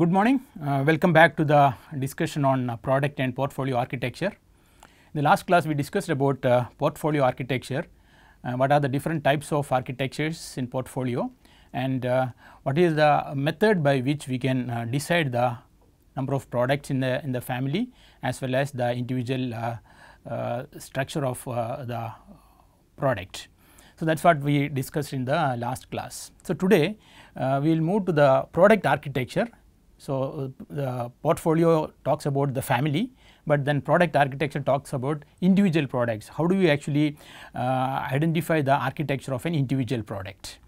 Good morning. Uh, welcome back to the discussion on uh, product and portfolio architecture. In the last class, we discussed about uh, portfolio architecture, uh, what are the different types of architectures in portfolio and uh, what is the method by which we can uh, decide the number of products in the, in the family as well as the individual structure of the product. So, that is what we discussed in the last class. So, today we will move to the product architecture so, uh, the portfolio talks about the family, but then product architecture talks about individual products. How do you actually uh, identify the architecture of an individual product?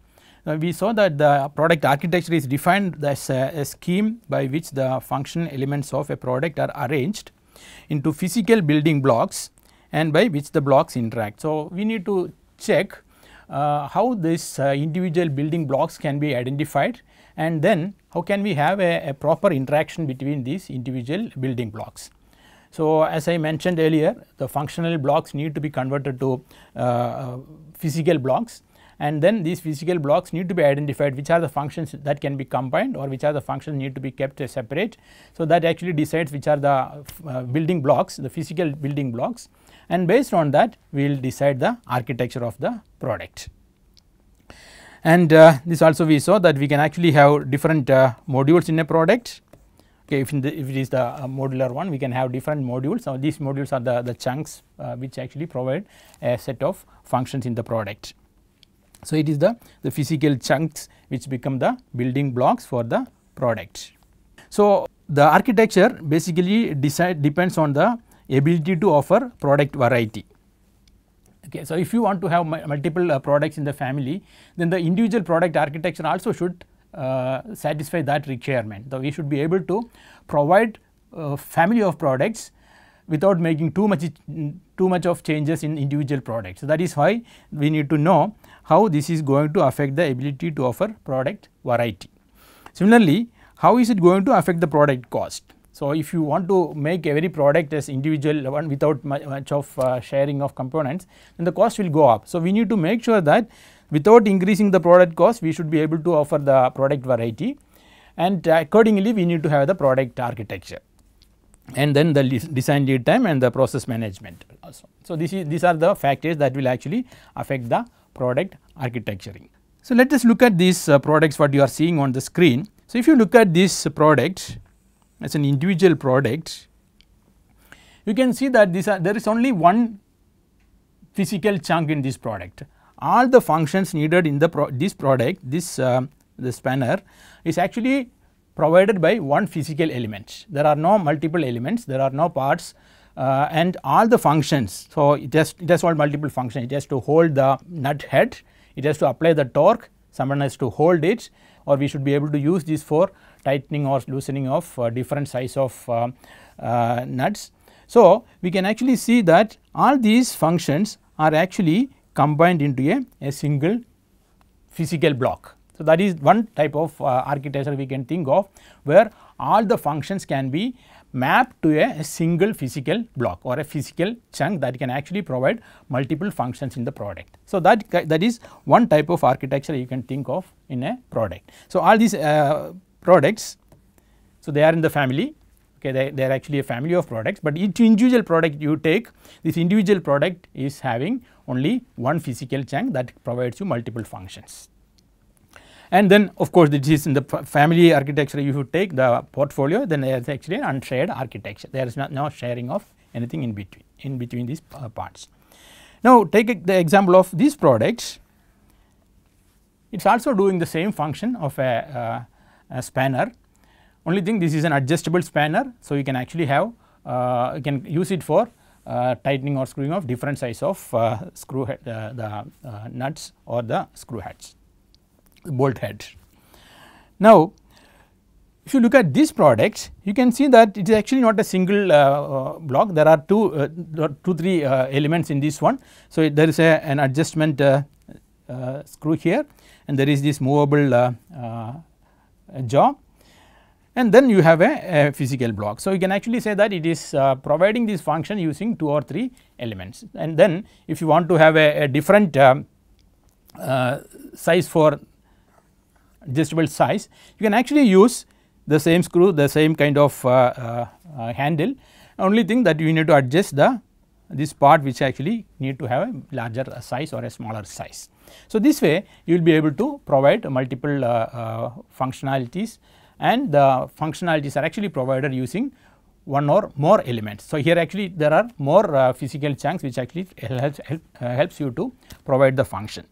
Now, uh, we saw that the product architecture is defined as a, a scheme by which the function elements of a product are arranged into physical building blocks and by which the blocks interact. So, we need to check uh, how these uh, individual building blocks can be identified and then how can we have a, a proper interaction between these individual building blocks. So, as I mentioned earlier the functional blocks need to be converted to uh, uh, physical blocks and then these physical blocks need to be identified which are the functions that can be combined or which are the functions need to be kept separate. So, that actually decides which are the uh, building blocks the physical building blocks and based on that we will decide the architecture of the product and uh, this also we saw that we can actually have different uh, modules in a product okay if, the, if it is the uh, modular one we can have different modules now these modules are the, the chunks uh, which actually provide a set of functions in the product. So it is the, the physical chunks which become the building blocks for the product. So the architecture basically decide depends on the ability to offer product variety Okay, so if you want to have multiple uh, products in the family, then the individual product architecture also should uh, satisfy that requirement. So we should be able to provide a uh, family of products without making too much too much of changes in individual products. So that is why we need to know how this is going to affect the ability to offer product variety. Similarly, how is it going to affect the product cost? So, if you want to make every product as individual one without much of uh, sharing of components then the cost will go up. So, we need to make sure that without increasing the product cost we should be able to offer the product variety and uh, accordingly we need to have the product architecture and then the design lead time and the process management also. So, this is these are the factors that will actually affect the product architecturing. So, let us look at these uh, products what you are seeing on the screen. So, if you look at these product. products as an individual product, you can see that are, there is only one physical chunk in this product. All the functions needed in the pro this product, this uh, the spanner is actually provided by one physical element. There are no multiple elements, there are no parts uh, and all the functions. So, it has, it has all multiple functions, it has to hold the nut head, it has to apply the torque, someone has to hold it or we should be able to use this for tightening or loosening of uh, different size of uh, uh, nuts. So, we can actually see that all these functions are actually combined into a, a single physical block. So, that is one type of uh, architecture we can think of where all the functions can be mapped to a, a, single physical block or a physical chunk that can actually provide multiple functions in the product. So, that, that is one type of architecture you can think of in a product. So, all these uh, products. So, they are in the family okay they, they are actually a family of products, but each individual product you take this individual product is having only one physical chunk that provides you multiple functions. And then of course, this is in the family architecture you you take the portfolio then there is actually an unshared architecture there is not no sharing of anything in between in between these uh, parts. Now, take the example of these products it is also doing the same function of a uh, uh, spanner. Only thing this is an adjustable spanner. So, you can actually have uh, you can use it for uh, tightening or screwing of different size of screw the nuts or the screw heads bolt head. Now, if you look at these products, you can see that it is actually not a single uh, uh, block. There are two, uh, two, three elements in this one. So it, there is a, an adjustment screw here, and there is this movable jaw and then you have a, a, physical block. So, you can actually say that it is uh, providing this function using 2 or 3 elements and then if you want to have a, a different uh, uh, size for adjustable size, you can actually use the same screw, the same kind of uh, uh, uh, handle only thing that you need to adjust the this part which actually need to have a larger size or a smaller size. So, this way you will be able to provide multiple uh, uh, functionalities and the functionalities are actually provided using one or more elements. So, here actually there are more uh, physical chunks which actually helps, help, uh, helps you to provide the function.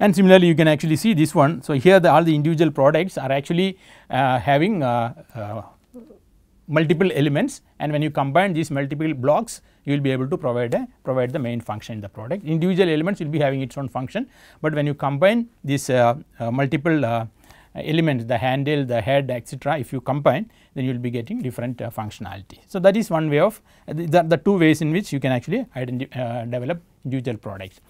And similarly, you can actually see this one. So, here the, all the individual products are actually uh, having uh, multiple elements and when you combine these multiple blocks you will be able to provide a provide the main function in the product. Individual elements will be having its own function, but when you combine these uh, uh, multiple uh, elements the handle, the head etc. if you combine then you will be getting different uh, functionality. So, that is one way of uh, the, the two ways in which you can actually uh, develop individual products.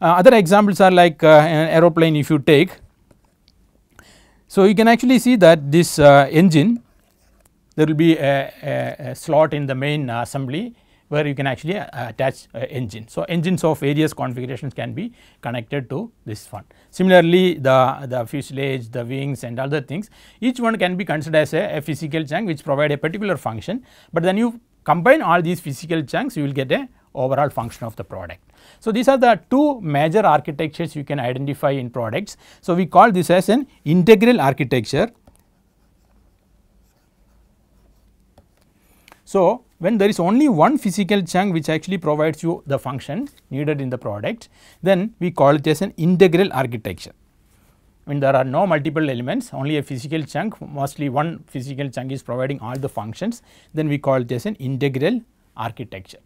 other examples are like an aeroplane if you take. So, you can actually see that this engine there will be a, a, a slot in the main assembly where you can actually uh, attach engine. So, engines of various configurations can be connected to this one. Similarly, the, the fuselage, the wings and other things each one can be considered as a, a physical chunk which provide a particular function, but then you combine all these physical chunks you will get a overall function of the product. So, these are the two major architectures you can identify in products. So, we call this as an integral architecture So, when there is only one physical chunk which actually provides you the function needed in the product, then we call it as an integral architecture. When there are no multiple elements, only a physical chunk, mostly one physical chunk is providing all the functions, then we call it as an integral architecture.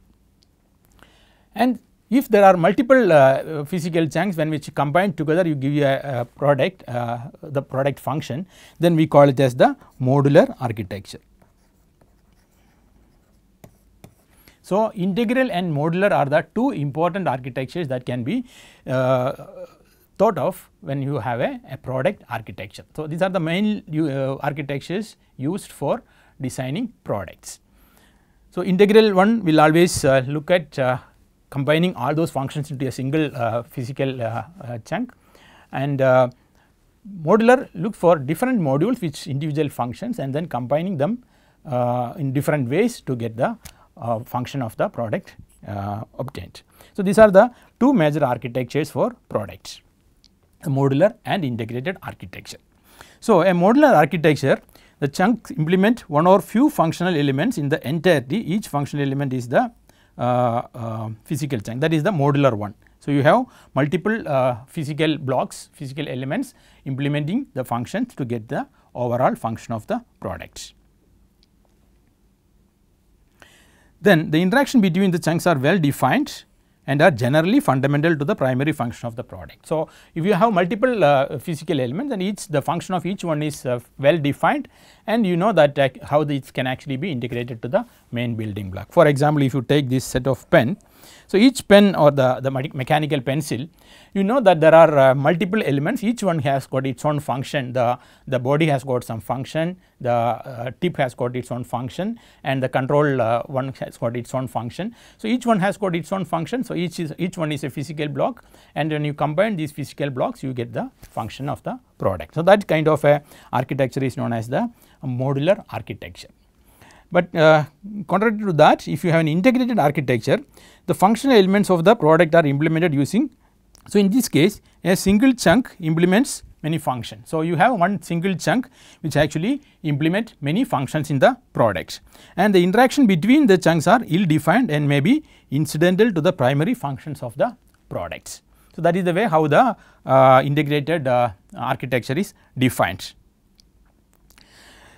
And if there are multiple uh, physical chunks when which combined together you give you a, a product, uh, the product function, then we call it as the modular architecture. So, integral and modular are the two important architectures that can be uh, thought of when you have a, a, product architecture. So, these are the main uh, architectures used for designing products. So, integral one will always uh, look at uh, combining all those functions into a single uh, physical uh, chunk and modular look for different modules which individual functions and then combining them in different ways to get the uh, function of the product uh, obtained. So, these are the two major architectures for products modular and integrated architecture. So, a modular architecture the chunks implement one or few functional elements in the entirety each functional element is the uh, uh physical chunk that is the modular one. So, you have multiple uh, physical blocks physical elements implementing the functions to get the overall function of the products. then the interaction between the chunks are well defined and are generally fundamental to the primary function of the product. So, if you have multiple uh, physical elements and each the function of each one is uh, well defined and you know that uh, how this can actually be integrated to the main building block. For example, if you take this set of pen so, each pen or the, the mechanical pencil you know that there are uh, multiple elements each one has got its own function the, the body has got some function the uh, tip has got its own function and the control uh, one has got its own function. So, each one has got its own function so each is each one is a physical block and when you combine these physical blocks you get the function of the product. So, that kind of a architecture is known as the modular architecture. But uh, contrary to that if you have an integrated architecture the functional elements of the product are implemented using. So, in this case a single chunk implements many functions. So, you have one single chunk which actually implement many functions in the products and the interaction between the chunks are ill defined and may be incidental to the primary functions of the products. So, that is the way how the uh, integrated uh, architecture is defined.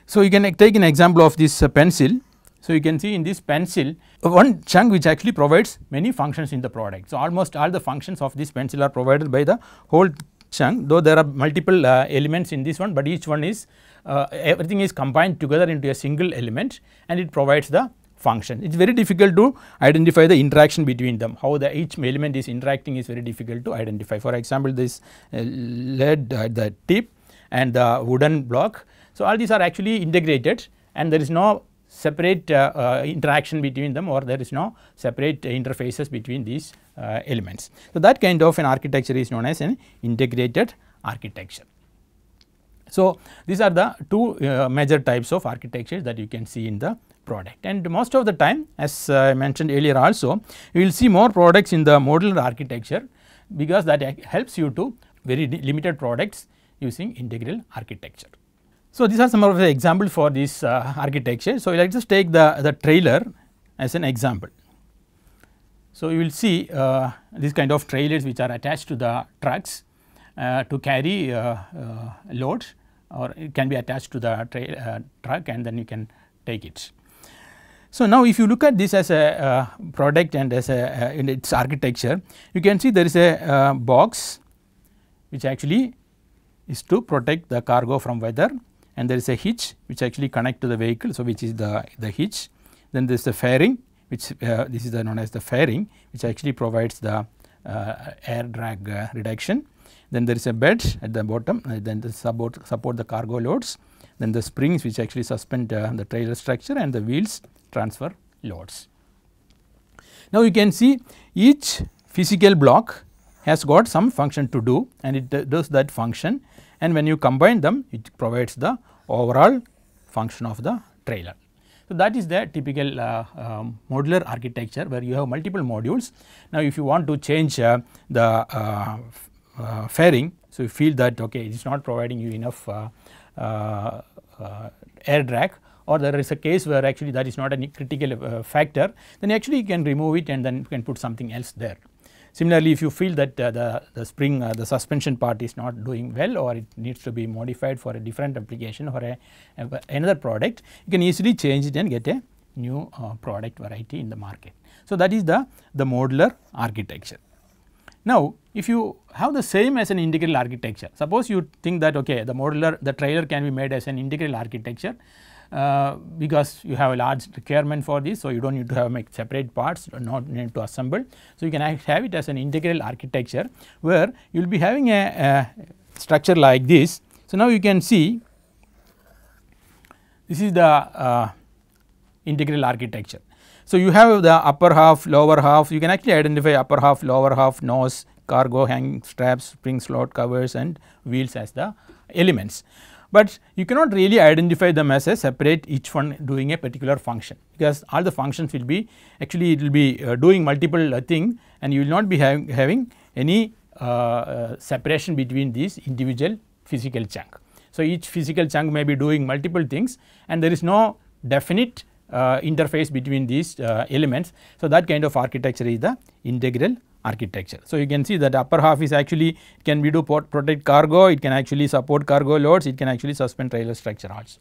So, you can take an example of this uh, pencil. So, you can see in this pencil one chunk which actually provides many functions in the product. So, almost all the functions of this pencil are provided by the whole chunk though there are multiple uh, elements in this one, but each one is uh, everything is combined together into a single element and it provides the function. It is very difficult to identify the interaction between them, how the each element is interacting is very difficult to identify. For example, this uh, lead at the tip and the wooden block. So, all these are actually integrated and there is no separate uh, uh, interaction between them or there is no separate interfaces between these uh, elements. So, that kind of an architecture is known as an integrated architecture. So, these are the two major types of architectures that you can see in the product and most of the time as I mentioned earlier also you will see more products in the modular architecture because that helps you to very limited products using integral architecture. So, these are some of the example for this uh, architecture. So, let us just take the, the trailer as an example. So, you will see uh, these kind of trailers which are attached to the trucks uh, to carry uh, uh, loads or it can be attached to the uh, truck and then you can take it. So, now if you look at this as a product and as a in its architecture, you can see there is a box which actually is to protect the cargo from weather and there is a hitch which actually connect to the vehicle. So, which is the, the hitch then there is the fairing which uh, this is the known as the fairing which actually provides the uh, air drag uh, reduction. Then there is a bed at the bottom uh, then the support, support the cargo loads then the springs which actually suspend uh, the trailer structure and the wheels transfer loads. Now, you can see each physical block has got some function to do and it uh, does that function and when you combine them it provides the overall function of the trailer. So, that is the typical uh, uh, modular architecture where you have multiple modules. Now, if you want to change uh, the uh, uh, fairing, so you feel that okay it is not providing you enough uh, air drag or there is a case where actually that is not a critical factor, then actually you can remove it and then you can put something else there. Similarly, if you feel that uh, the, the spring, uh, the suspension part is not doing well or it needs to be modified for a different application or a, a another product, you can easily change it and get a new uh, product variety in the market. So, that is the, the modular architecture. Now, if you have the same as an integral architecture, suppose you think that okay, the modular, the trailer can be made as an integral architecture, uh, because you have a large requirement for this. So, you do not need to have make separate parts not need to assemble. So, you can have it as an integral architecture where you will be having a, a structure like this. So, now you can see this is the uh, integral architecture. So, you have the upper half, lower half, you can actually identify upper half, lower half, nose, cargo, hang straps, spring slot covers and wheels as the elements but you cannot really identify them as a separate each one doing a particular function because all the functions will be actually it will be uh, doing multiple uh, thing and you will not be having, having any uh, uh, separation between these individual physical chunk. So, each physical chunk may be doing multiple things and there is no definite uh, interface between these uh, elements. So, that kind of architecture is the integral architecture. So, you can see that upper half is actually can be do protect cargo, it can actually support cargo loads, it can actually suspend trailer structure also.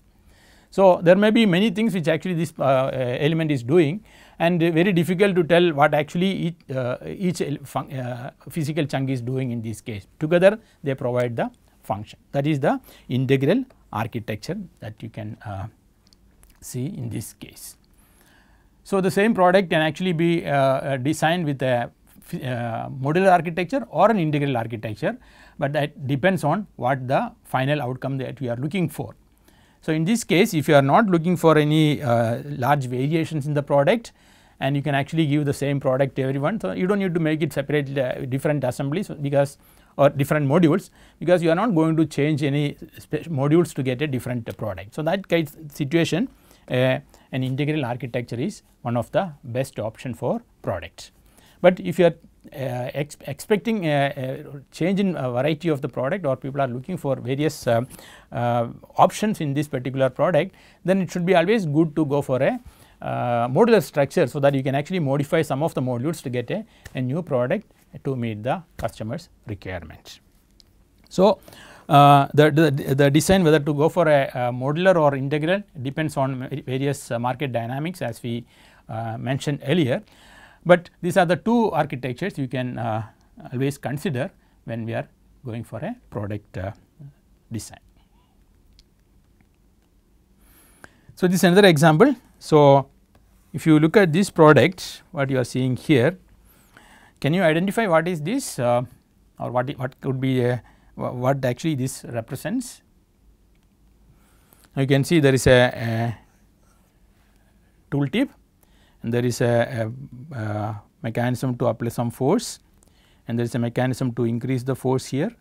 So, there may be many things which actually this uh, uh element is doing and very difficult to tell what actually each, uh, each uh, physical chunk is doing in this case. Together they provide the function that is the integral architecture that you can See in this case. So, the same product can actually be uh, uh designed with a uh, modular architecture or an integral architecture, but that depends on what the final outcome that we are looking for. So, in this case if you are not looking for any uh, large variations in the product and you can actually give the same product to everyone. So, you do not need to make it separate uh, different assemblies because or different modules because you are not going to change any modules to get a different product. So, that kind of situation a, an integral architecture is one of the best option for products. But if you are uh, ex expecting a, a, change in a variety of the product or people are looking for various uh, uh, options in this particular product then it should be always good to go for a uh, modular structure so that you can actually modify some of the modules to get a, a new product to meet the customer's requirements. So, uh, the, the, the, design whether to go for a, a modular or integral depends on various uh, market dynamics as we uh, mentioned earlier. But these are the two architectures you can uh, always consider when we are going for a product uh, design. So, this is another example. So, if you look at this product what you are seeing here, can you identify what is this uh, or what, what could be a what actually this represents. You can see there is a, a tool tip and there is a, a, a mechanism to apply some force and there is a mechanism to increase the force here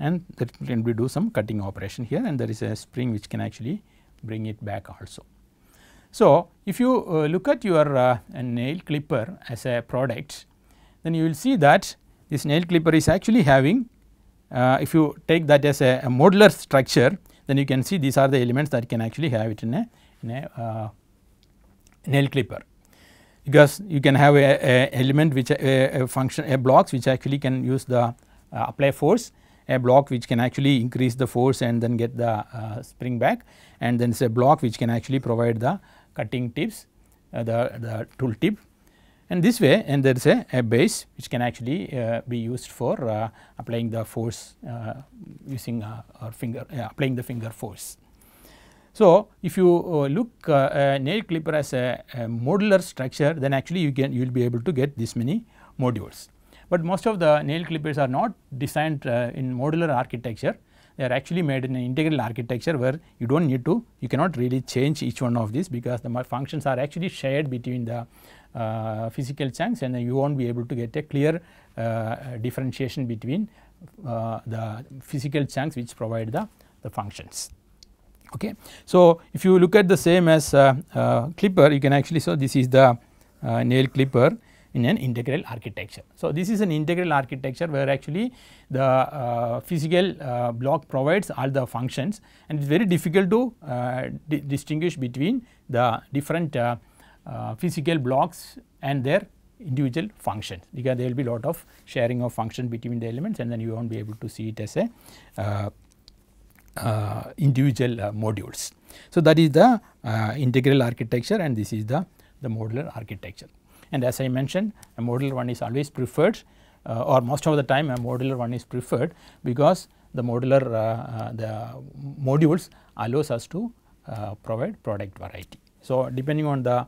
and that can we do some cutting operation here and there is a spring which can actually bring it back also. So, if you uh, look at your uh, nail clipper as a product then you will see that this nail clipper is actually having uh, if you take that as a, a, modular structure then you can see these are the elements that can actually have it in a, in a uh, nail clipper because you can have a, a element which a, function a blocks which actually can use the uh, apply force a block which can actually increase the force and then get the uh, spring back and then it is a block which can actually provide the cutting tips uh, the, the tool tip and this way and there is a, a base which can actually uh, be used for uh, applying the force uh, using uh, our finger applying the finger force. So, if you uh, look uh, nail clipper as a, a, modular structure then actually you can you will be able to get this many modules. But most of the nail clippers are not designed uh, in modular architecture they are actually made in an integral architecture where you do not need to you cannot really change each one of these because the functions are actually shared between the uh, physical chunks and you won't be able to get a clear uh, differentiation between uh, the physical chunks which provide the, the functions okay. So if you look at the same as uh, uh, clipper you can actually so this is the uh, nail clipper in an integral architecture. So this is an integral architecture where actually the physical block provides all the functions and it is very difficult to di distinguish between the different uh, physical blocks and their individual functions because there will be lot of sharing of function between the elements and then you will not be able to see it as a uh, uh, individual uh, modules. So, that is the uh, integral architecture and this is the, the modular architecture and as I mentioned a modular one is always preferred or most of the time a modular one is preferred because the modular the modules allows us to provide product variety. So, depending on the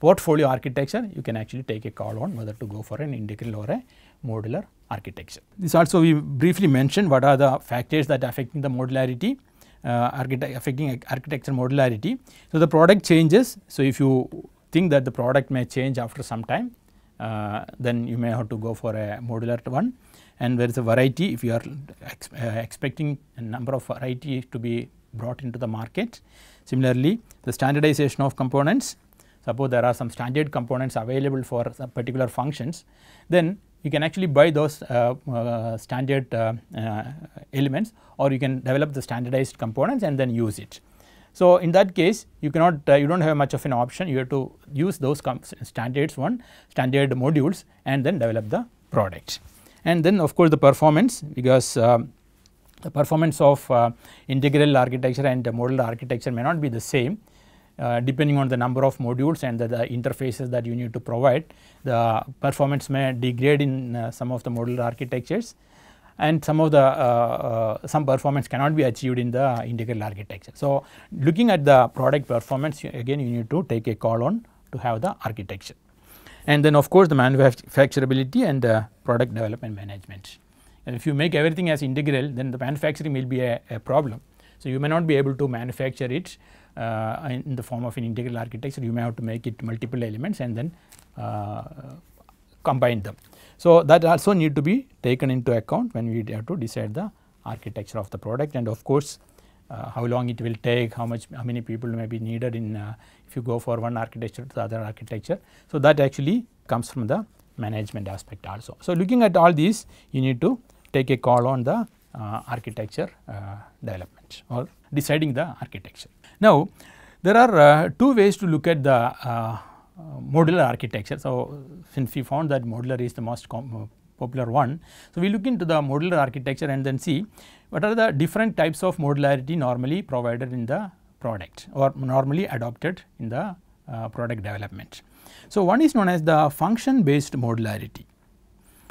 portfolio architecture, you can actually take a call on whether to go for an integral or a modular architecture. This also we briefly mentioned what are the factors that affecting the modularity, uh, architect affecting architecture modularity. So, the product changes. So, if you think that the product may change after some time, uh, then you may have to go for a modular one and there is a variety if you are ex uh, expecting a number of varieties to be brought into the market. Similarly, the standardization of components suppose there are some standard components available for particular functions, then you can actually buy those uh, uh, standard uh, uh, elements or you can develop the standardized components and then use it. So in that case you cannot uh, you do not have much of an option you have to use those standards one standard modules and then develop the product. And then of course the performance because uh, the performance of integral architecture and modular architecture may not be the same uh, depending on the number of modules and the, the, interfaces that you need to provide the performance may degrade in uh, some of the modular architectures and some of the uh, uh, some performance cannot be achieved in the integral architecture. So, looking at the product performance again you need to take a call on to have the architecture and then of course the manufacturability and the product development management. And if you make everything as integral then the manufacturing will be a, a problem. So, you may not be able to manufacture it uh, in the form of an integral architecture you may have to make it multiple elements and then uh, combine them. So, that also need to be taken into account when we have to decide the architecture of the product and of course, uh, how long it will take, how much, how many people may be needed in uh, if you go for one architecture to the other architecture. So, that actually comes from the management aspect also. So, looking at all these you need to take a call on the uh, architecture uh, development or deciding the architecture. Now, there are uh, two ways to look at the uh, modular architecture. So, since we found that modular is the most uh, popular one. So, we look into the modular architecture and then see what are the different types of modularity normally provided in the product or normally adopted in the uh, product development. So, one is known as the function based modularity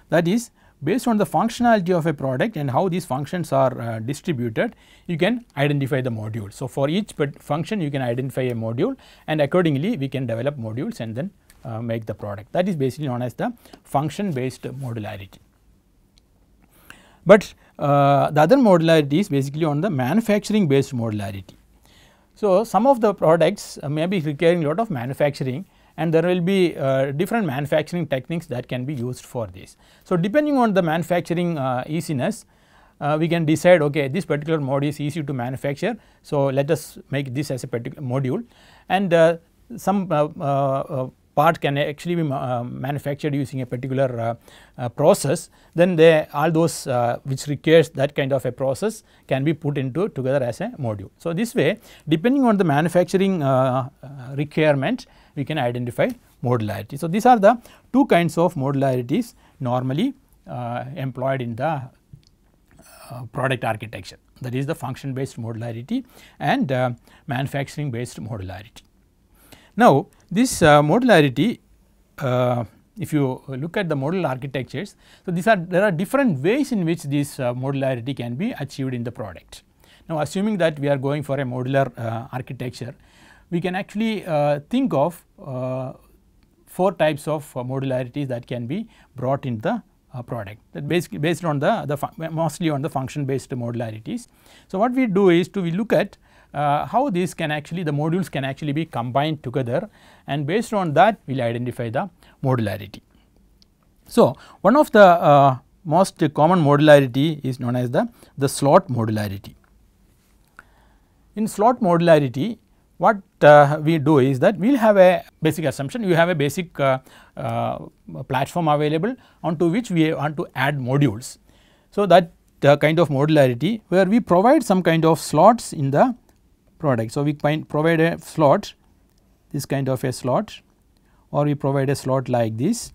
that is based on the functionality of a product and how these functions are uh, distributed, you can identify the module. So, for each function you can identify a module and accordingly we can develop modules and then uh, make the product. That is basically known as the function based modularity. But uh, the other modularity is basically on the manufacturing based modularity. So, some of the products uh, may be requiring lot of manufacturing and there will be uh, different manufacturing techniques that can be used for this. So, depending on the manufacturing uh, easiness, uh, we can decide okay this particular mode is easy to manufacture. So, let us make this as a particular module and uh, some uh, uh, part can actually be manufactured using a particular process then they all those which requires that kind of a process can be put into together as a module. So, this way depending on the manufacturing requirement we can identify modularity. So, these are the two kinds of modularities normally uh, employed in the uh, product architecture that is the function based modularity and uh, manufacturing based modularity. Now, this uh, modularity uh, if you look at the model architectures, so these are there are different ways in which this uh, modularity can be achieved in the product. Now, assuming that we are going for a modular architecture, we can actually uh, think of uh, four types of uh, modularities that can be brought in the uh, product that basically based on the, the mostly on the function based modularities. So, what we do is to we look at uh, how these can actually the modules can actually be combined together and based on that we will identify the modularity. So, one of the uh, most common modularity is known as the, the slot modularity. In slot modularity what uh, we do is that we will have a basic assumption you have a basic uh, uh, platform available onto which we want to add modules. So, that uh, kind of modularity where we provide some kind of slots in the product. So, we provide a slot this kind of a slot or we provide a slot like this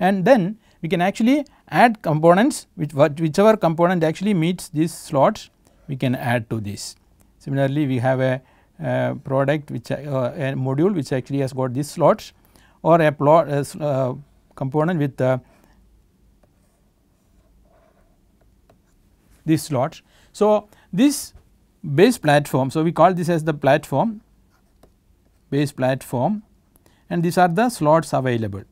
and then we can actually add components which whichever component actually meets this slot we can add to this. Similarly, we have a uh, product which uh, a module which actually has got these slots or a plot as uh, uh, component with uh, these slots. So, this base platform, so we call this as the platform base platform and these are the slots available.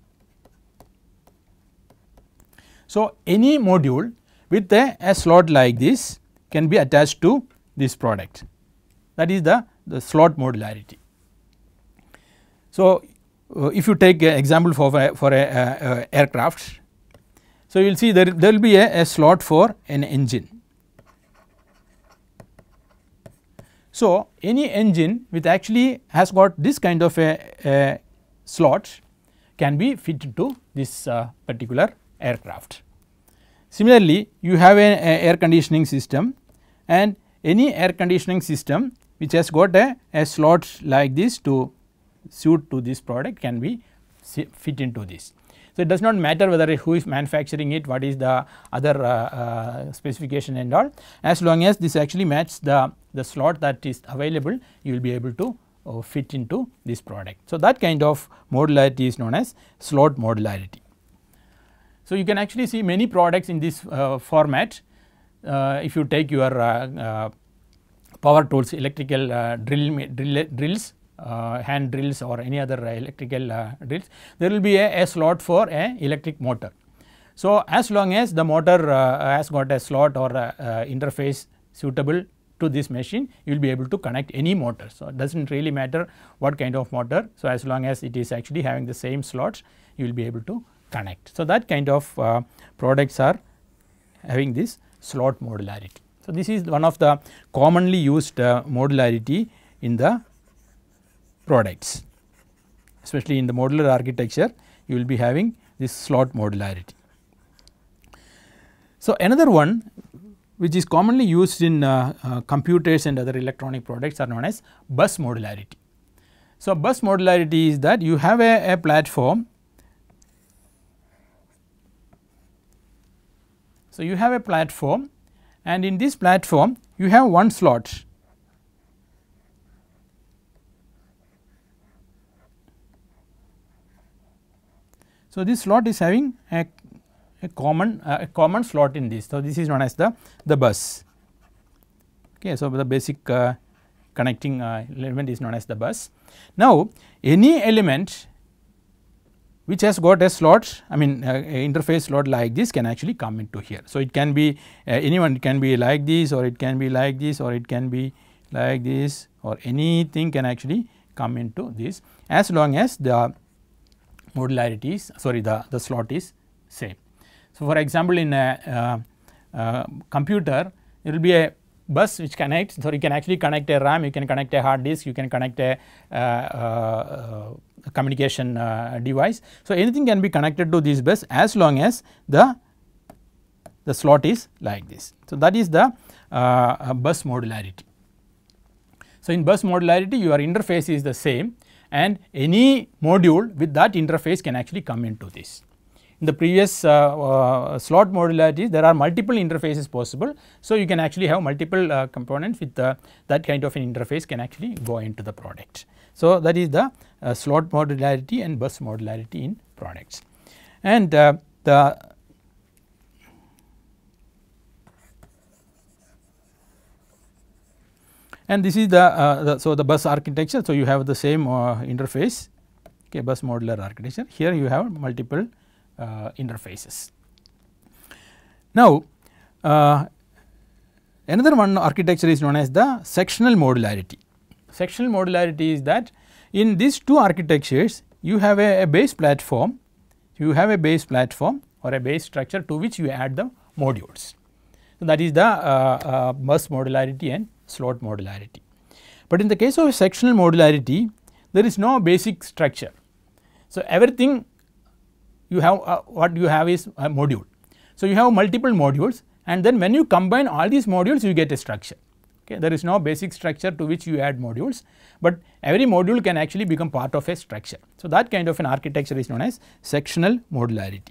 So, any module with a, a slot like this can be attached to this product that is the the slot modularity. So, uh, if you take an example for, for a, a, a, aircraft, so you will see there, there will be a, slot for an engine. So, any engine which actually has got this kind of a, slot can be fitted to this uh, particular aircraft. Similarly, you have an air conditioning system and any air conditioning system which has got a, a slot like this to suit to this product can be fit into this. So, it does not matter whether who is manufacturing it, what is the other uh, uh, specification and all as long as this actually matches the, the slot that is available you will be able to uh, fit into this product. So, that kind of modularity is known as slot modularity. So, you can actually see many products in this uh, format uh, if you take your uh, power tools, electrical uh, drill, drill, drills, uh, hand drills or any other uh, electrical drills, there will be a, a slot for a electric motor. So, as long as the motor uh, has got a slot or a, uh, interface suitable to this machine, you will be able to connect any motor. So, it does not really matter what kind of motor. So, as long as it is actually having the same slots, you will be able to connect. So, that kind of uh, products are having this slot modularity. So, this is one of the commonly used uh, modularity in the products especially in the modular architecture you will be having this slot modularity. So, another one which is commonly used in uh, uh, computers and other electronic products are known as bus modularity. So, bus modularity is that you have a, a platform. So, you have a platform and in this platform you have one slot. So, this slot is having a, a common uh, a common slot in this. So, this is known as the, the bus. Okay, so, the basic uh, connecting uh, element is known as the bus. Now, any element which has got a slot I mean uh, interface slot like this can actually come into here. So, it can be uh, anyone it can be like this or it can be like this or it can be like this or anything can actually come into this as long as the modularity is sorry the, the slot is same. So, for example, in a uh, uh computer it will be a bus which connects. So you can actually connect a RAM, you can connect a hard disk, you can connect a, uh, uh, communication uh, device. So anything can be connected to this bus as long as the the slot is like this. So that is the uh, uh, bus modularity. So in bus modularity, your interface is the same and any module with that interface can actually come into this in the previous uh, uh slot modularity there are multiple interfaces possible. So, you can actually have multiple uh, components with that kind of an interface can actually go into the product. So, that is the uh, slot modularity and bus modularity in products and the and this is the, uh, the, so the bus architecture so you have the same uh, interface okay bus modular architecture here you have multiple uh, interfaces. Now, uh, another one architecture is known as the sectional modularity. Sectional modularity is that in these two architectures you have a, a base platform, you have a base platform or a base structure to which you add the modules. So, that is the uh, uh, bus modularity and slot modularity. But in the case of sectional modularity, there is no basic structure. So, everything you have uh, what you have is a module. So, you have multiple modules and then when you combine all these modules you get a structure. Okay. There is no basic structure to which you add modules, but every module can actually become part of a structure. So, that kind of an architecture is known as sectional modularity.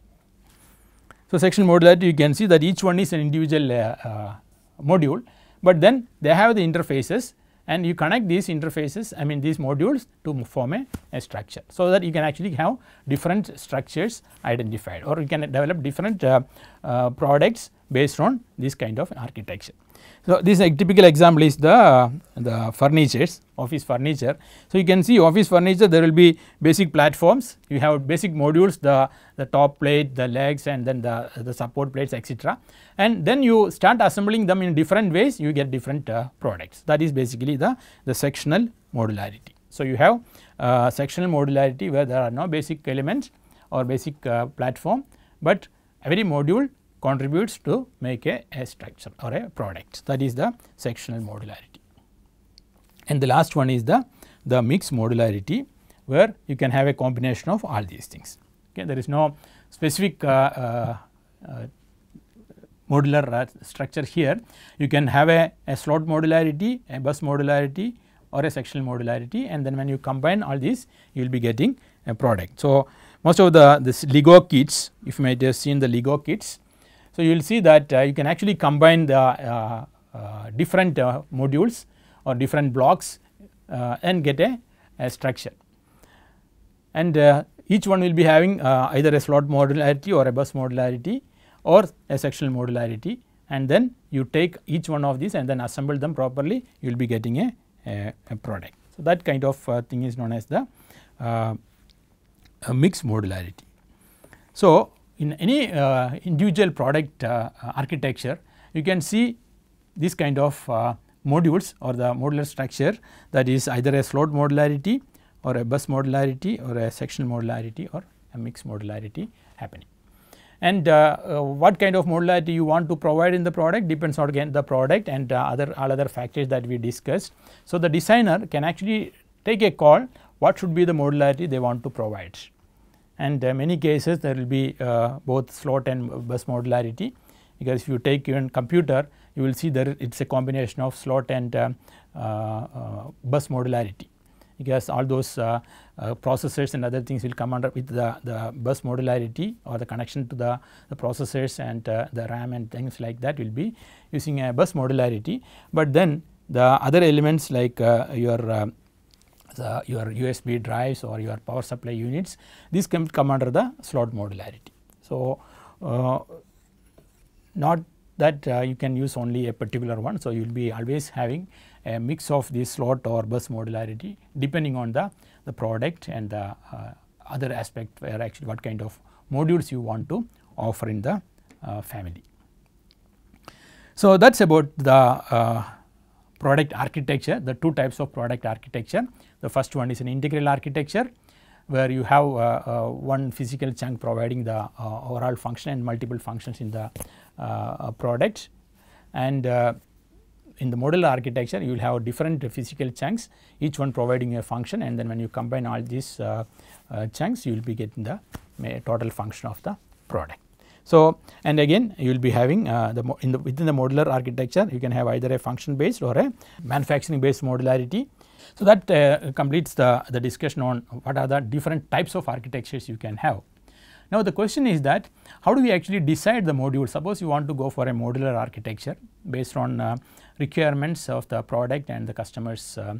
So, sectional modularity you can see that each one is an individual uh, uh, module, but then they have the interfaces and you connect these interfaces I mean these modules to form a, a, structure. So, that you can actually have different structures identified or you can develop different uh, uh, products based on this kind of architecture. So, this typical example is the, the furnitures office furniture. So, you can see office furniture there will be basic platforms you have basic modules the, the top plate the legs and then the, the support plates etc. And then you start assembling them in different ways you get different uh, products that is basically the, the sectional modularity. So, you have uh, sectional modularity where there are no basic elements or basic uh, platform, but every module contributes to make a, a structure or a product that is the sectional modularity. And the last one is the, the mixed modularity where you can have a combination of all these things. Okay. There is no specific uh, uh, uh modular uh, structure here. You can have a, a slot modularity, a bus modularity or a sectional modularity and then when you combine all these you will be getting a product. So, most of the this Lego kits if you may have seen the Lego kits so, you will see that uh, you can actually combine the uh, uh, different modules or different blocks and get a, a structure. And each one will be having either a slot modularity or a bus modularity or a sectional modularity and then you take each one of these and then assemble them properly you will be getting a, a, a product. So, that kind of uh, thing is known as the uh, mixed modularity. So, in any uh, individual product uh, architecture you can see this kind of uh, modules or the modular structure that is either a slot modularity or a bus modularity or a sectional modularity or a mixed modularity happening. And uh, uh, what kind of modularity you want to provide in the product depends on again the product and other all other factors that we discussed. So, the designer can actually take a call what should be the modularity they want to provide and uh, many cases there will be uh, both slot and bus modularity because if you take even computer you will see that it is a combination of slot and uh, bus modularity because all those uh, uh, processors and other things will come under with the, the bus modularity or the connection to the, the processors and uh, the RAM and things like that will be using a bus modularity. But then the other elements like your the, your USB drives or your power supply units these can come under the slot modularity. So, uh, not that uh, you can use only a particular one. So, you will be always having a mix of this slot or bus modularity depending on the, the product and the uh, other aspect where actually what kind of modules you want to offer in the uh, family. So, that is about the uh, product architecture, the two types of product architecture the first one is an integral architecture where you have uh, uh, one physical chunk providing the uh, overall function and multiple functions in the uh, uh, product and uh, in the modular architecture you will have different physical chunks each one providing a function and then when you combine all these chunks you will be getting the total function of the product. So and again you will be having the, the, within the modular architecture you can have either a function based or a manufacturing based modularity so that uh, completes the, the discussion on what are the different types of architectures you can have. Now the question is that how do we actually decide the module? Suppose you want to go for a modular architecture based on uh, requirements of the product and the customer's uh,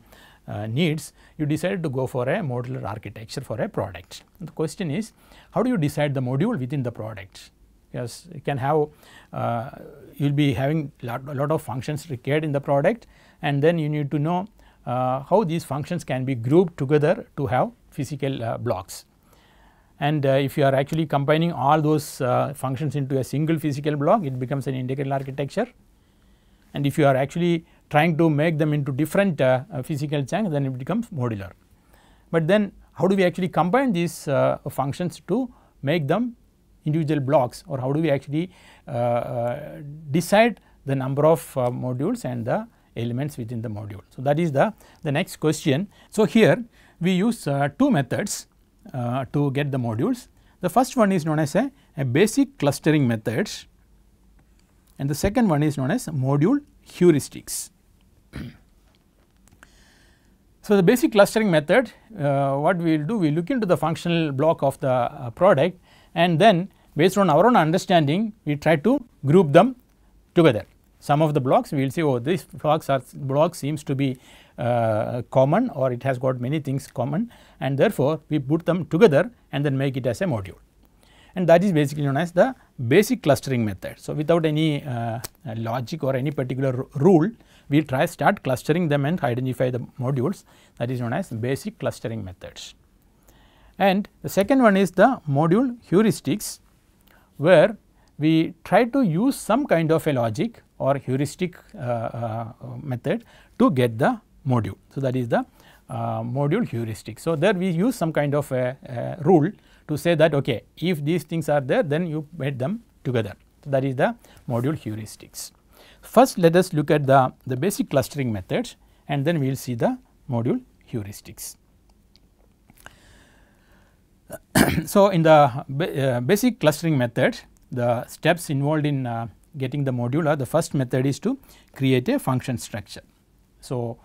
uh, needs, you decided to go for a modular architecture for a product. And the question is how do you decide the module within the product? Yes, you can have, uh, you will be having lot, a lot of functions required in the product and then you need to know uh, how these functions can be grouped together to have physical uh, blocks. And uh, if you are actually combining all those functions into a single physical block it becomes an integral architecture and if you are actually trying to make them into different uh, physical chunks then it becomes modular. But then how do we actually combine these uh, functions to make them individual blocks or how do we actually uh, decide the number of modules and the elements within the module. So, that is the, the next question. So, here we use uh, two methods uh, to get the modules. The first one is known as a, a basic clustering methods and the second one is known as module heuristics. so, the basic clustering method uh, what we will do we look into the functional block of the uh, product and then based on our own understanding we try to group them together some of the blocks we will see oh these blocks are block seems to be uh, common or it has got many things common and therefore we put them together and then make it as a module and that is basically known as the basic clustering method. So, without any uh, logic or any particular rule we try start clustering them and identify the modules that is known as basic clustering methods. And the second one is the module heuristics where we try to use some kind of a logic or heuristic uh, uh, method to get the module. So, that is the uh, module heuristic. So, there we use some kind of a, a rule to say that okay if these things are there then you made them together. So, that is the module heuristics. First let us look at the, the basic clustering methods and then we will see the module heuristics. so, in the uh, basic clustering method the steps involved in uh, getting the module the first method is to create a function structure. So,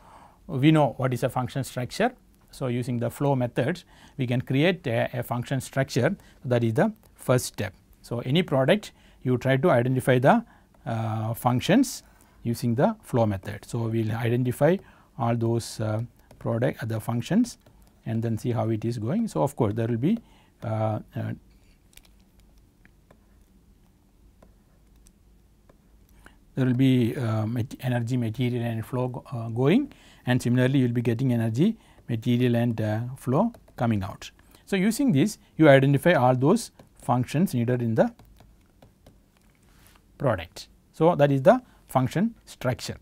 we know what is a function structure. So, using the flow methods we can create a, a function structure that is the first step. So, any product you try to identify the uh, functions using the flow method. So, we will identify all those uh, product other functions and then see how it is going. So, of course, there will be uh, uh there will be uh, energy material and flow uh, going and similarly you will be getting energy material and uh, flow coming out. So, using this you identify all those functions needed in the product. So, that is the function structure.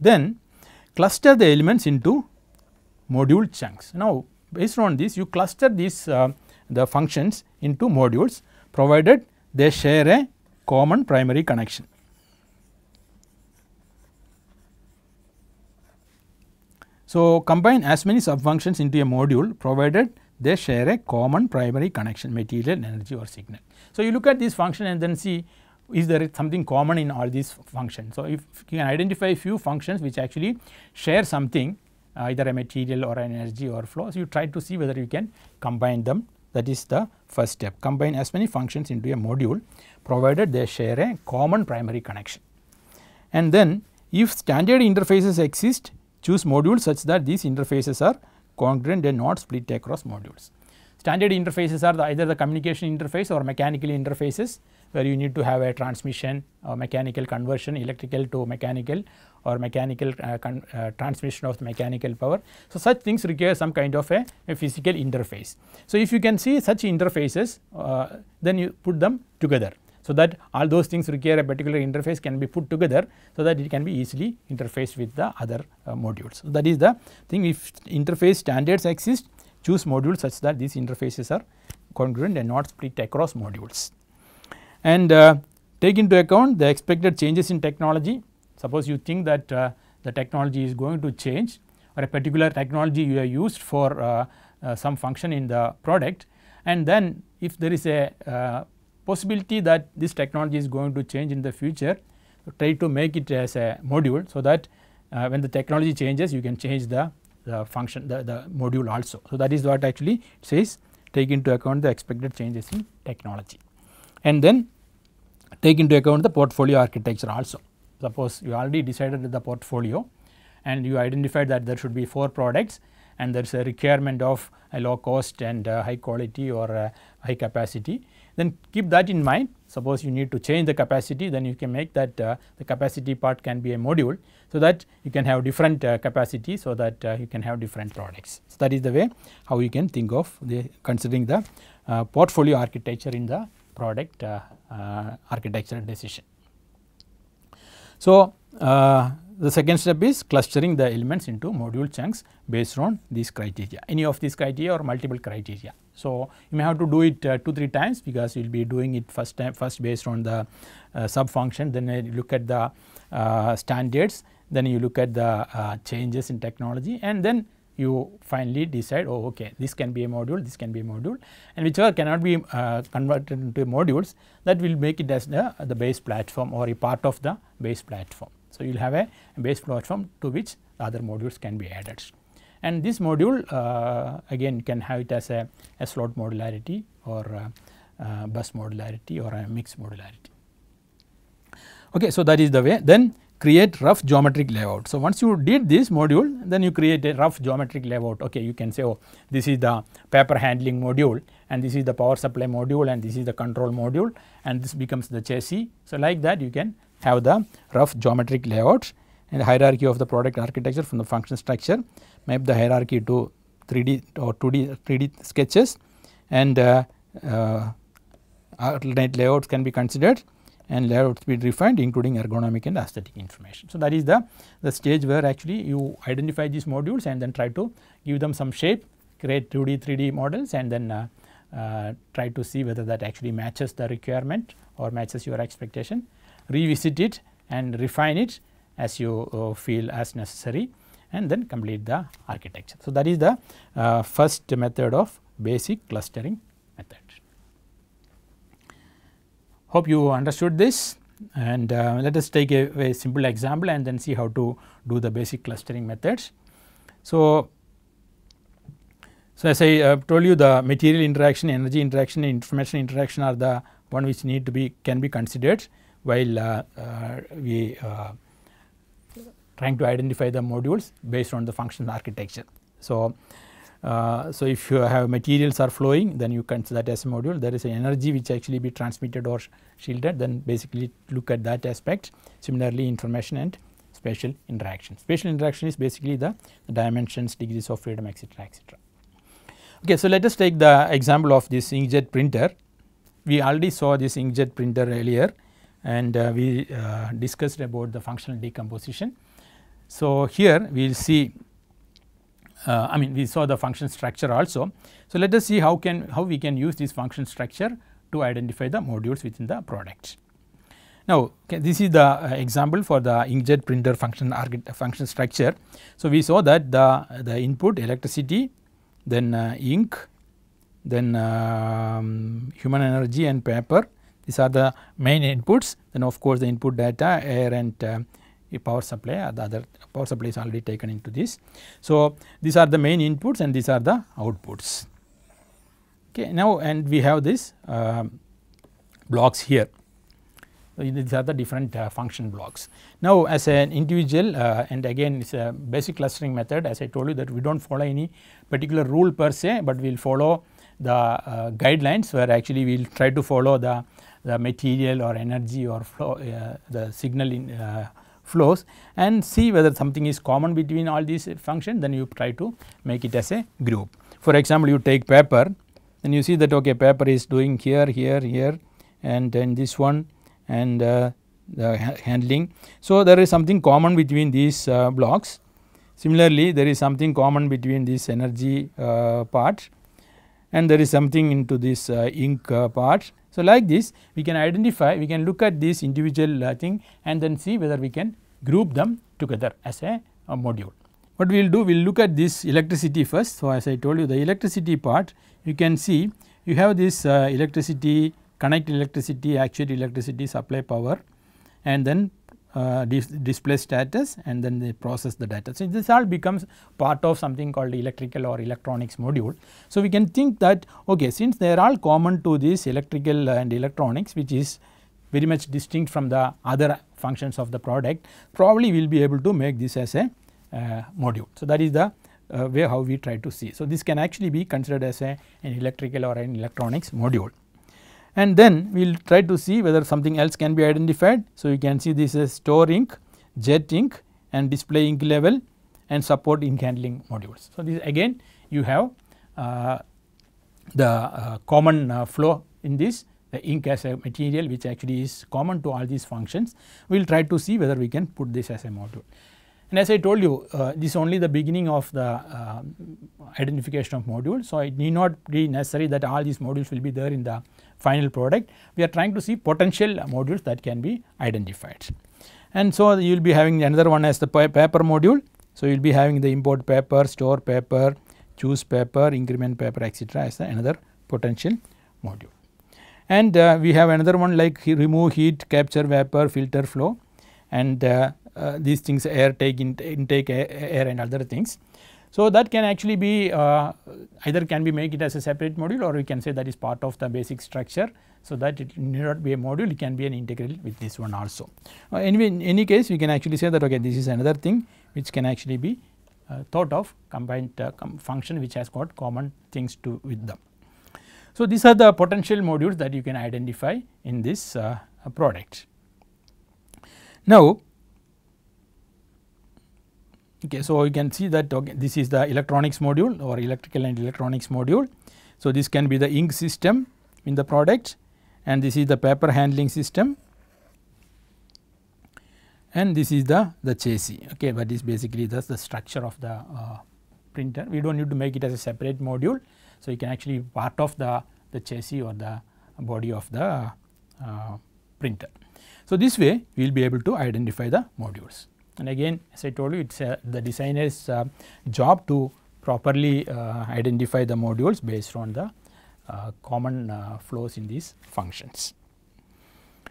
Then cluster the elements into module chunks. Now, based on this you cluster these uh, the functions into modules provided they share a common primary connection. So, combine as many subfunctions into a module provided they share a common primary connection material energy or signal. So, you look at this function and then see is there something common in all these functions. So, if you can identify a few functions which actually share something uh, either a material or an energy or flow. So, you try to see whether you can combine them that is the first step combine as many functions into a module provided they share a common primary connection. And then if standard interfaces exist choose modules such that these interfaces are congruent and not split across modules. Standard interfaces are the either the communication interface or mechanical interfaces where you need to have a transmission or mechanical conversion electrical to mechanical or mechanical uh, uh, transmission of mechanical power. So, such things require some kind of a, a physical interface. So, if you can see such interfaces uh, then you put them together so that all those things require a particular interface can be put together so that it can be easily interfaced with the other uh, modules. So that is the thing if interface standards exist choose modules such that these interfaces are congruent and not split across modules. And uh, take into account the expected changes in technology suppose you think that uh, the technology is going to change or a particular technology you have used for uh, uh, some function in the product and then if there is a uh, possibility that this technology is going to change in the future try to make it as a module so that uh, when the technology changes you can change the, the function the, the module also. So, that is what actually says take into account the expected changes in technology and then take into account the portfolio architecture also. Suppose you already decided the portfolio and you identified that there should be 4 products and there is a requirement of a low cost and uh, high quality or uh, high capacity then keep that in mind. Suppose you need to change the capacity then you can make that uh, the capacity part can be a module. So, that you can have different uh, capacity so that uh, you can have different products. So, that is the way how you can think of the considering the uh, portfolio architecture in the product uh, uh, architecture decision. So, the second step is clustering the elements into module chunks based on these criteria, any of these criteria or multiple criteria. So, you may have to do it uh, 2 3 times because you will be doing it first time first based on the uh, sub function then you look at the uh, standards then you look at the uh, changes in technology and then you finally decide oh okay this can be a module this can be a module and whichever cannot be uh, converted into modules that will make it as the, the base platform or a part of the base platform. So, you will have a base platform to which other modules can be added and this module uh, again can have it as a, a slot modularity or a, uh, a uh, bus modularity or a mixed modularity. Okay, so that is the way then create rough geometric layout. So, once you did this module then you create a rough geometric layout okay you can say oh this is the paper handling module and this is the power supply module and this is the control module and this becomes the chassis. So, like that you can have the rough geometric layouts and hierarchy of the product architecture from the function structure, map the hierarchy to 3D or 2D 3D sketches and uh, uh, alternate uh, layouts can be considered and layouts be refined including ergonomic and aesthetic information. So, that is the, the stage where actually you identify these modules and then try to give them some shape, create 2D, 3D models and then uh, uh, try to see whether that actually matches the requirement or matches your expectation revisit it and refine it as you uh, feel as necessary and then complete the architecture. So, that is the uh, first method of basic clustering method. Hope you understood this and uh, let us take a, a, simple example and then see how to do the basic clustering methods. So, so as I uh, told you the material interaction, energy interaction, information interaction are the one which need to be can be considered while uh, uh, we uh, trying to identify the modules based on the functional architecture. So, uh, so if you have materials are flowing then you consider that as a module there is an energy which actually be transmitted or shielded then basically look at that aspect similarly information and spatial interaction. Spatial interaction is basically the, the dimensions degrees of freedom etc etc. Okay, so let us take the example of this inkjet printer we already saw this inkjet printer earlier and uh, we uh, discussed about the functional decomposition. So, here we will see uh, I mean we saw the function structure also. So, let us see how can how we can use this function structure to identify the modules within the product. Now, okay, this is the uh, example for the inkjet printer function function structure. So, we saw that the, the input electricity then uh, ink then um, human energy and paper these are the main inputs then of course the input data air and uh, power supply uh, the other power supply is already taken into this. So, these are the main inputs and these are the outputs okay. Now and we have this uh, blocks here. So, these are the different uh, function blocks. Now as an individual uh, and again it's a basic clustering method as I told you that we do not follow any particular rule per se, but we will follow the uh, guidelines where actually we will try to follow the the material or energy or flow uh, the signal in uh, flows and see whether something is common between all these functions then you try to make it as a group. For example, you take paper and you see that okay paper is doing here, here, here and then this one and uh, the handling. So, there is something common between these uh, blocks. Similarly, there is something common between this energy uh, part and there is something into this uh, ink part so, like this we can identify we can look at this individual uh, thing and then see whether we can group them together as a, a module. What we will do we will look at this electricity first. So, as I told you the electricity part you can see you have this uh, electricity connect electricity actuate electricity supply power and then uh, dis display status and then they process the data. So, this all becomes part of something called electrical or electronics module. So, we can think that okay since they are all common to this electrical and electronics which is very much distinct from the other functions of the product probably we will be able to make this as a uh, module. So, that is the uh, way how we try to see. So, this can actually be considered as a, an electrical or an electronics module and then we will try to see whether something else can be identified. So, you can see this is store ink, jet ink and display ink level and support ink handling modules. So, this again you have uh, the uh, common uh, flow in this the ink as a material which actually is common to all these functions. We will try to see whether we can put this as a module. And as I told you uh, this is only the beginning of the um, identification of modules. So, it need not be necessary that all these modules will be there in the final product we are trying to see potential modules that can be identified. And so you will be having another one as the paper module. So you will be having the import paper, store paper, choose paper, increment paper etc as another potential module. And uh, we have another one like remove heat, capture vapor, filter flow and uh, uh, these things air take intake air and other things. So, that can actually be uh, either can be make it as a separate module or we can say that is part of the basic structure. So, that it need not be a module it can be an integral with this one also. Uh, anyway in any case we can actually say that okay this is another thing which can actually be uh, thought of combined uh, com function which has got common things to with them. So, these are the potential modules that you can identify in this uh, product. Now, Okay, so you can see that okay, this is the electronics module or electrical and electronics module. So this can be the ink system in the product and this is the paper handling system and this is the, the chassis okay but this basically that is the structure of the uh, printer we do not need to make it as a separate module. So you can actually part of the, the chassis or the body of the uh, printer. So this way we will be able to identify the modules and again as I told you it is uh, the designer's uh, job to properly uh, identify the modules based on the uh, common flows in these functions.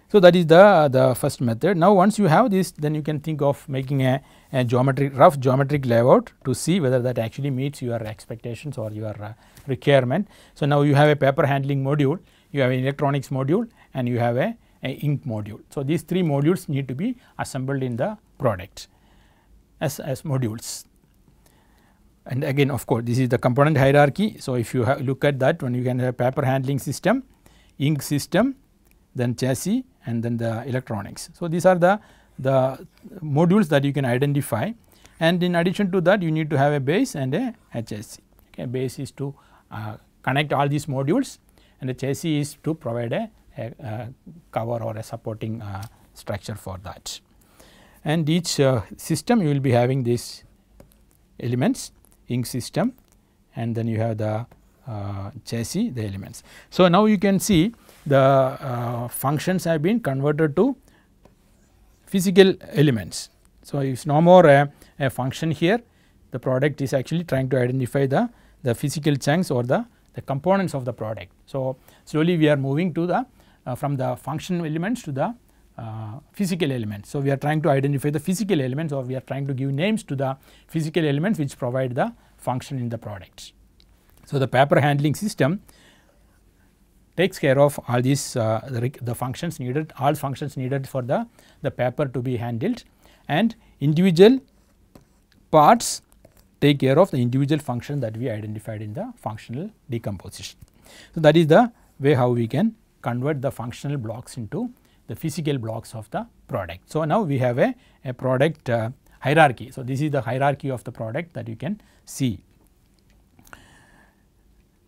So, that is the, the first method. Now, once you have this then you can think of making a, a geometric rough geometric layout to see whether that actually meets your expectations or your requirement. So, now you have a paper handling module, you have an electronics module and you have a ink module. So, these three modules need to be assembled in the product as, as modules and again of course, this is the component hierarchy. So, if you look at that when you can have paper handling system, ink system, then chassis and then the electronics. So, these are the, the modules that you can identify and in addition to that you need to have a base and a, a chassis. Okay, base is to uh, connect all these modules and the chassis is to provide a a, cover or a supporting uh, structure for that. And each uh, system you will be having these elements ink system and then you have the uh, chassis the elements. So, now you can see the uh, functions have been converted to physical elements. So, it is no more a, a, function here the product is actually trying to identify the, the physical chunks or the, the components of the product. So, slowly we are moving to the uh, from the functional elements to the uh, physical elements. So, we are trying to identify the physical elements or we are trying to give names to the physical elements which provide the function in the products. So, the paper handling system takes care of all these uh, the, the, functions needed all functions needed for the the paper to be handled and individual parts take care of the individual function that we identified in the functional decomposition. So, that is the way how we can convert the functional blocks into the physical blocks of the product. So, now we have a, a product uh, hierarchy. So, this is the hierarchy of the product that you can see.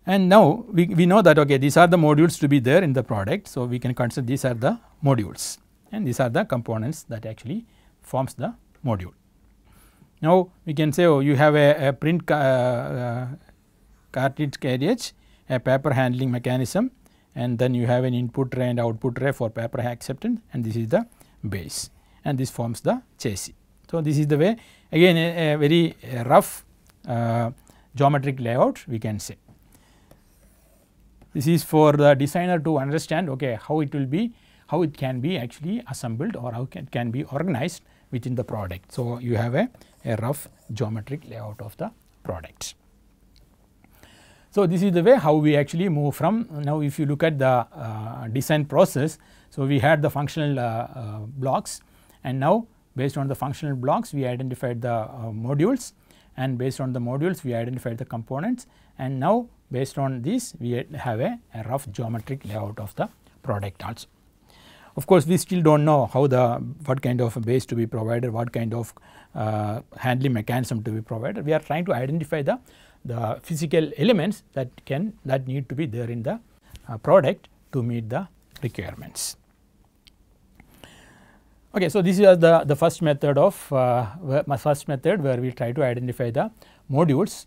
And now we, we know that okay these are the modules to be there in the product. So, we can consider these are the modules and these are the components that actually forms the module. Now, we can say oh you have a, a print uh, uh, cartridge carriage, a paper handling mechanism, and then you have an input tray and output tray for paper acceptance and this is the base and this forms the chassis. So, this is the way again a, a very a rough uh, geometric layout we can say. This is for the designer to understand okay how it will be how it can be actually assembled or how it can, can be organized within the product. So, you have a, a rough geometric layout of the product. So, this is the way how we actually move from now if you look at the uh, design process. So, we had the functional uh, uh, blocks and now based on the functional blocks we identified the uh, modules and based on the modules we identified the components and now based on this we have a, a rough geometric layout of the product also. Of course, we still do not know how the what kind of base to be provided, what kind of uh, handling mechanism to be provided. We are trying to identify the the physical elements that can that need to be there in the uh, product to meet the requirements. Okay, so this is the, the first method of uh, my first method where we try to identify the modules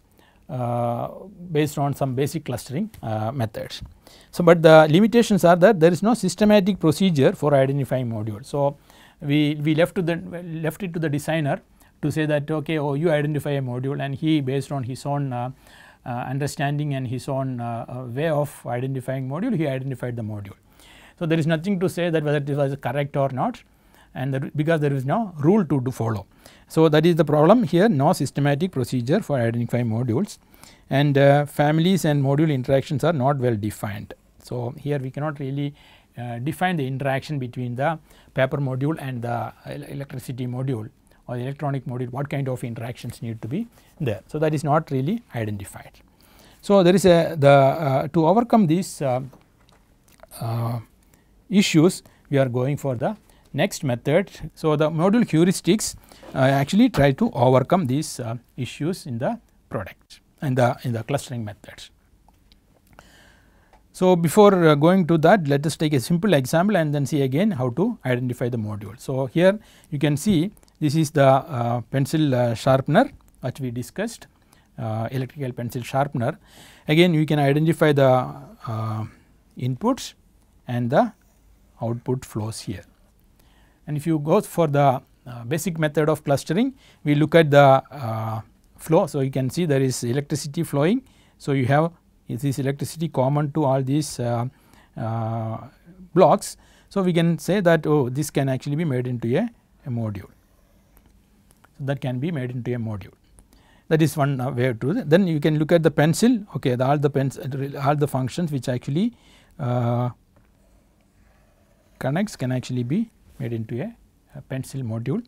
uh, based on some basic clustering uh, methods. So, but the limitations are that there is no systematic procedure for identifying modules. So, we, we left to the left it to the designer to say that okay oh you identify a module and he based on his own uh, uh, understanding and his own uh, uh, way of identifying module he identified the module. So, there is nothing to say that whether it was correct or not and that because there is no rule to, to follow. So, that is the problem here no systematic procedure for identifying modules and uh, families and module interactions are not well defined. So, here we cannot really uh, define the interaction between the paper module and the electricity module or the electronic module what kind of interactions need to be there. So, that is not really identified. So, there is a the uh, to overcome these uh, uh, issues we are going for the next method. So, the module heuristics uh, actually try to overcome these uh, issues in the product and the in the clustering methods. So, before uh, going to that let us take a simple example and then see again how to identify the module. So, here you can see this is the uh, pencil uh, sharpener which we discussed uh, electrical pencil sharpener. Again you can identify the inputs and the output flows here. And if you go for the uh, basic method of clustering, we look at the uh, flow. So, you can see there is electricity flowing. So, you have this electricity common to all these uh, blocks. So, we can say that oh this can actually be made into a, a module that can be made into a module. That is one uh, way to then you can look at the pencil okay the, all the pencil uh, all the functions which actually uh, connects can actually be made into a, a pencil module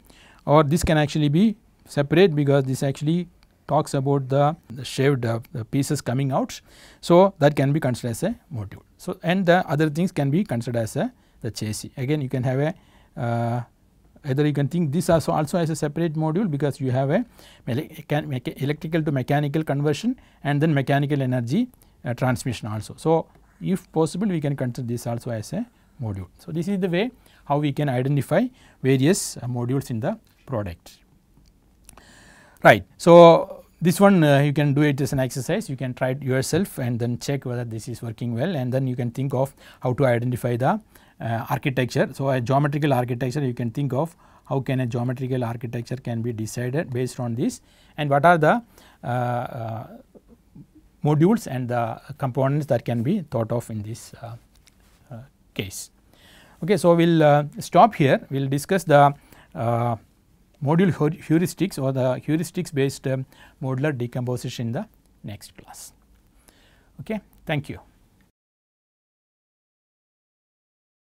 or this can actually be separate because this actually talks about the, the shaved uh, the pieces coming out. So, that can be considered as a module. So, and the other things can be considered as a the chassis again you can have a uh, either you can think this also also as a separate module because you have a electrical to mechanical conversion and then mechanical energy uh, transmission also. So if possible we can consider this also as a module. So this is the way how we can identify various uh, modules in the product. Right. So this one uh, you can do it as an exercise you can try it yourself and then check whether this is working well and then you can think of how to identify the uh, architecture. So, a geometrical architecture you can think of how can a geometrical architecture can be decided based on this and what are the uh, uh, modules and the components that can be thought of in this uh, uh, case. Okay, so, we will uh, stop here, we will discuss the module heuristics or the heuristics based modular decomposition in the next class. Okay, thank you.